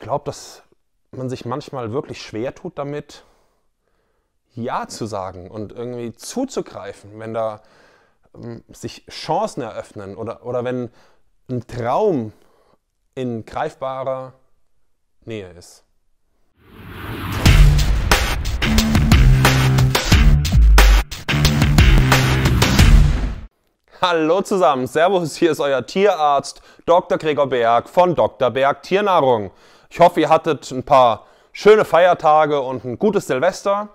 ich glaube, dass man sich manchmal wirklich schwer tut damit, Ja zu sagen und irgendwie zuzugreifen, wenn da ähm, sich Chancen eröffnen oder, oder wenn ein Traum in greifbarer Nähe ist. Hallo zusammen, Servus, hier ist euer Tierarzt Dr. Gregor Berg von Dr. Berg Tiernahrung. Ich hoffe, ihr hattet ein paar schöne Feiertage und ein gutes Silvester.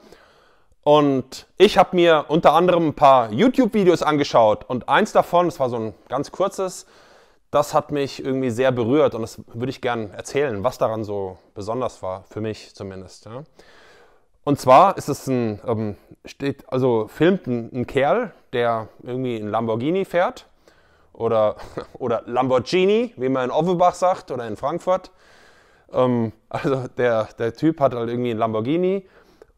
Und ich habe mir unter anderem ein paar YouTube-Videos angeschaut und eins davon, das war so ein ganz kurzes, das hat mich irgendwie sehr berührt und das würde ich gerne erzählen, was daran so besonders war, für mich zumindest. Ja. Und zwar ist es ein, ähm, steht, also filmt ein, ein Kerl, der irgendwie ein Lamborghini fährt oder, oder Lamborghini, wie man in Offenbach sagt oder in Frankfurt. Ähm, also der, der Typ hat halt irgendwie einen Lamborghini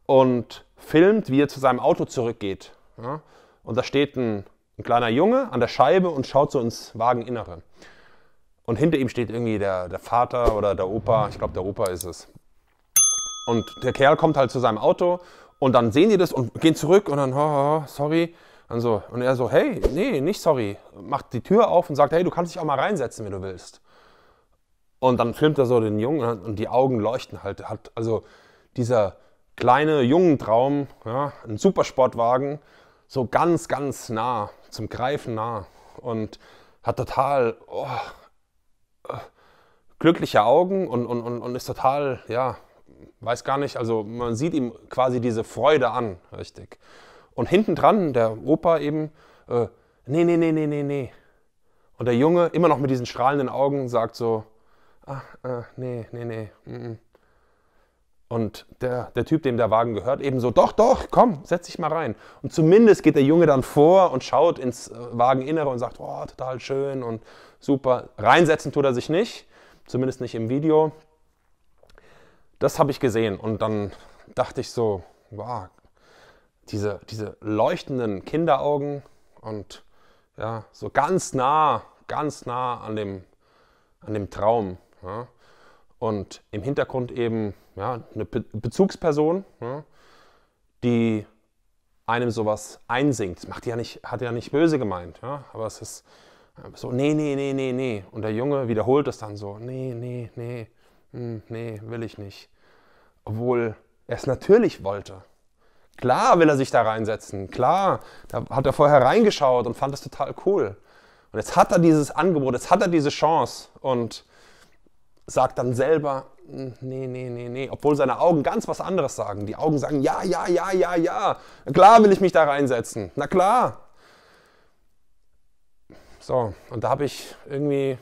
und filmt, wie er zu seinem Auto zurückgeht. Ja? Und da steht ein, ein kleiner Junge an der Scheibe und schaut so ins Wageninnere. Und hinter ihm steht irgendwie der, der Vater oder der Opa, ich glaube der Opa ist es. Und der Kerl kommt halt zu seinem Auto und dann sehen die das und gehen zurück und dann, oh, oh, sorry. Und, so. und er so, hey, nee, nicht sorry. Macht die Tür auf und sagt, hey, du kannst dich auch mal reinsetzen, wenn du willst. Und dann filmt er so den Jungen und die Augen leuchten halt. Hat also dieser kleine Jungentraum, ja, ein Supersportwagen, so ganz, ganz nah, zum Greifen nah und hat total oh, äh, glückliche Augen und, und, und, und ist total, ja, weiß gar nicht, also man sieht ihm quasi diese Freude an, richtig. Und hinten dran, der Opa eben, äh, nee, nee, nee, nee, nee, nee. Und der Junge, immer noch mit diesen strahlenden Augen, sagt so, ah, nee, nee, nee. Und der, der Typ, dem der Wagen gehört, ebenso, doch, doch, komm, setz dich mal rein. Und zumindest geht der Junge dann vor und schaut ins äh, Wageninnere und sagt, oh, total schön und super. Reinsetzen tut er sich nicht, zumindest nicht im Video. Das habe ich gesehen und dann dachte ich so, wow, diese, diese leuchtenden Kinderaugen und ja, so ganz nah, ganz nah an dem, an dem Traum ja. Und im Hintergrund eben ja, eine Be Bezugsperson, ja, die einem sowas einsinkt. Das macht ja nicht, hat ja nicht böse gemeint, ja, aber es ist so, nee, nee, nee, nee, nee. Und der Junge wiederholt es dann so, nee, nee, nee, hm, nee, will ich nicht. Obwohl er es natürlich wollte. Klar will er sich da reinsetzen, klar, da hat er vorher reingeschaut und fand es total cool. Und jetzt hat er dieses Angebot, jetzt hat er diese Chance und sagt dann selber, hm, nee, nee, nee, nee, obwohl seine Augen ganz was anderes sagen. Die Augen sagen, ja, ja, ja, ja, ja, na klar will ich mich da reinsetzen, na klar. So, und da habe ich irgendwie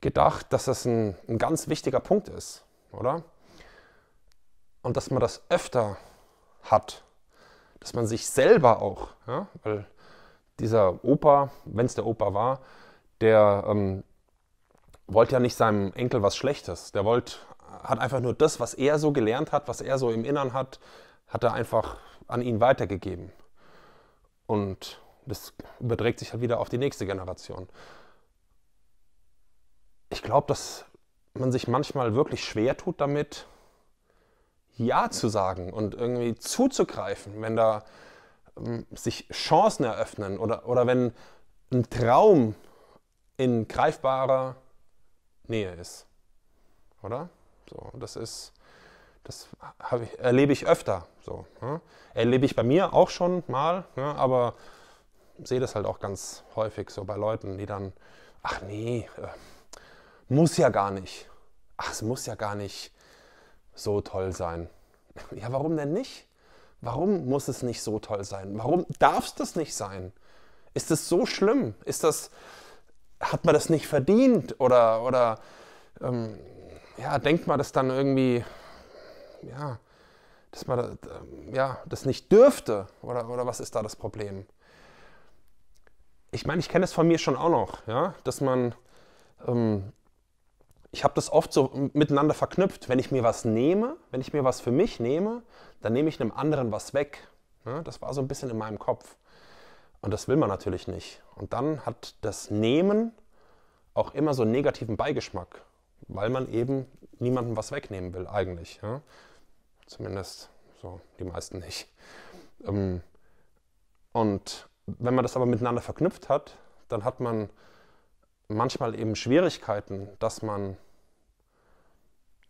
gedacht, dass das ein, ein ganz wichtiger Punkt ist, oder? Und dass man das öfter hat, dass man sich selber auch, ja? weil dieser Opa, wenn es der Opa war, der ähm, wollte ja nicht seinem Enkel was Schlechtes. Der wollte, hat einfach nur das, was er so gelernt hat, was er so im Innern hat, hat er einfach an ihn weitergegeben. Und das überträgt sich halt wieder auf die nächste Generation. Ich glaube, dass man sich manchmal wirklich schwer tut damit, Ja zu sagen und irgendwie zuzugreifen, wenn da ähm, sich Chancen eröffnen oder, oder wenn ein Traum in greifbarer Nähe ist. Oder? So, das ist, das ich, erlebe ich öfter. So, ja. Ne? Erlebe ich bei mir auch schon mal, ja, ne? aber sehe das halt auch ganz häufig so bei Leuten, die dann, ach nee, äh, muss ja gar nicht. Ach, es muss ja gar nicht so toll sein. Ja, warum denn nicht? Warum muss es nicht so toll sein? Warum darf es das nicht sein? Ist es so schlimm? Ist das, hat man das nicht verdient oder, oder ähm, ja, denkt man das dann irgendwie, ja, dass man das, äh, ja, das nicht dürfte oder, oder was ist da das Problem? Ich meine, ich kenne es von mir schon auch noch, ja, dass man, ähm, ich habe das oft so miteinander verknüpft, wenn ich mir was nehme, wenn ich mir was für mich nehme, dann nehme ich einem anderen was weg. Ja, ne? das war so ein bisschen in meinem Kopf. Und das will man natürlich nicht. Und dann hat das Nehmen auch immer so einen negativen Beigeschmack, weil man eben niemandem was wegnehmen will eigentlich. Ja? Zumindest so die meisten nicht. Ähm, und wenn man das aber miteinander verknüpft hat, dann hat man manchmal eben Schwierigkeiten, dass man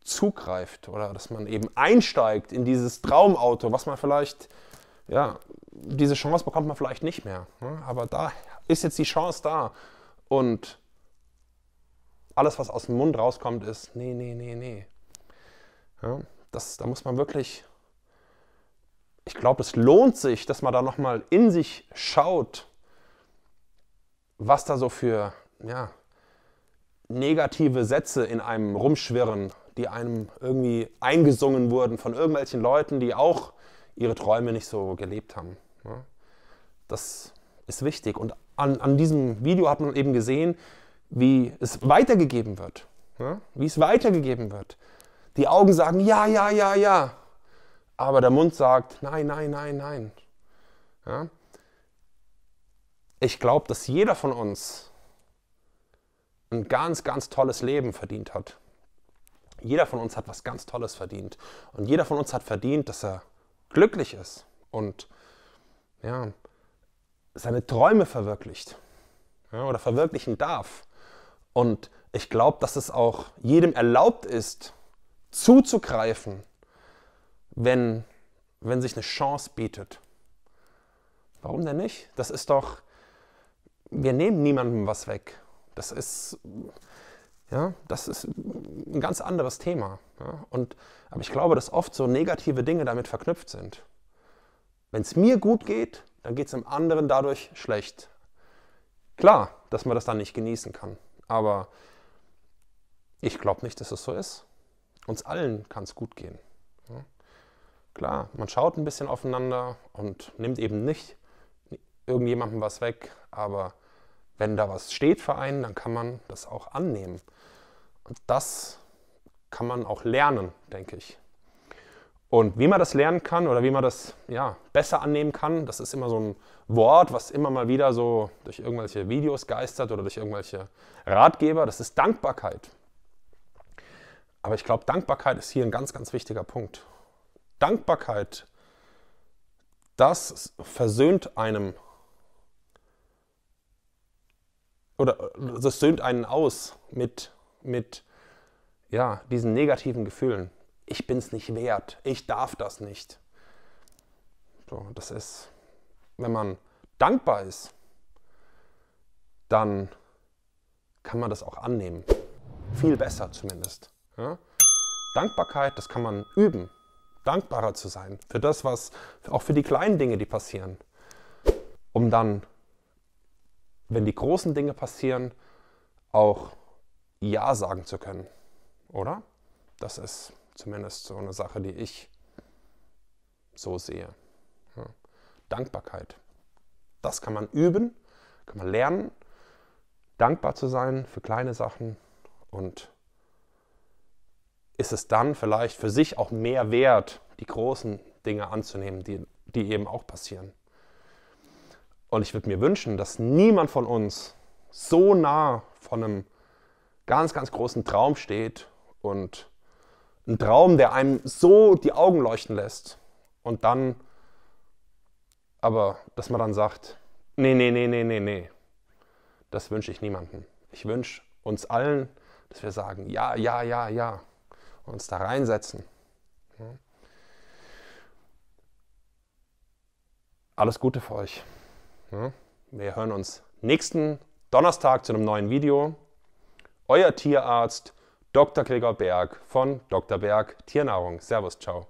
zugreift oder dass man eben einsteigt in dieses Traumauto, was man vielleicht ja, diese Chance bekommt man vielleicht nicht mehr. Ne? Aber da ist jetzt die Chance da. Und alles, was aus dem Mund rauskommt, ist, nee, nee, nee, nee. Ja, das, da muss man wirklich, ich glaube, es lohnt sich, dass man da nochmal in sich schaut, was da so für ja, negative Sätze in einem rumschwirren, die einem irgendwie eingesungen wurden von irgendwelchen Leuten, die auch ihre Träume nicht so gelebt haben. Ne? Das ist wichtig. Und an, an, diesem Video hat man eben gesehen, wie es weitergegeben wird. Ne? Wie es weitergegeben wird. Die Augen sagen ja, ja, ja, ja. Aber der Mund sagt nein, nein, nein, nein. Ja? Ich glaube, dass jeder von uns ein ganz, ganz tolles Leben verdient hat. Jeder von uns hat was ganz Tolles verdient. Und jeder von uns hat verdient, dass er glücklich ist und ja, seine Träume verwirklicht ja, oder verwirklichen darf. Und ich glaube, dass es auch jedem erlaubt ist, zuzugreifen, wenn, wenn sich eine Chance bietet. Warum denn nicht? Das ist doch, wir nehmen niemandem was weg. Das ist, ja, das ist ein ganz anderes Thema. Ja, und, aber ich glaube, dass oft so negative Dinge damit verknüpft sind. Wenn es mir gut geht, dann geht es dem anderen dadurch schlecht. Klar, dass man das dann nicht genießen kann. Aber ich glaube nicht, dass es das so ist. Uns allen kann es gut gehen. Ja. Klar, man schaut ein bisschen aufeinander und nimmt eben nicht irgendjemandem was weg. Aber wenn da was steht für einen, dann kann man das auch annehmen das kann man auch lernen, denke ich. Und wie man das lernen kann oder wie man das ja, besser annehmen kann, das ist immer so ein Wort, was immer mal wieder so durch irgendwelche Videos geistert oder durch irgendwelche Ratgeber. Das ist Dankbarkeit. Aber ich glaube, Dankbarkeit ist hier ein ganz, ganz wichtiger Punkt. Dankbarkeit, das versöhnt einem oder äh, das söhnt einen aus mit mit ja, diesen negativen Gefühlen. Ich bin es nicht wert, ich darf das nicht. So, das ist, wenn man dankbar ist, dann kann man das auch annehmen. Viel besser zumindest. Ja? Dankbarkeit, das kann man üben. Dankbarer zu sein für das, was, auch für die kleinen Dinge, die passieren. Um dann, wenn die großen Dinge passieren, auch ja sagen zu können, oder? Das ist zumindest so eine Sache, die ich so sehe. Ja. Dankbarkeit. Das kann man üben, kann man lernen, dankbar zu sein für kleine Sachen und ist es dann vielleicht für sich auch mehr wert, die großen Dinge anzunehmen, die, die eben auch passieren. Und ich würde mir wünschen, dass niemand von uns so nah von einem ganz, ganz großen Traum steht und ein Traum, der einem so die Augen leuchten lässt und dann aber, dass man dann sagt, nee, nee, nee, nee, nee, nee, das wünsche ich niemandem. Ich wünsche uns allen, dass wir sagen, ja, ja, ja, ja, und uns da reinsetzen. Alles Gute für euch. Wir hören uns nächsten Donnerstag zu einem neuen Video. Euer Tierarzt Dr. Gregor Berg von Dr. Berg Tiernahrung. Servus, ciao.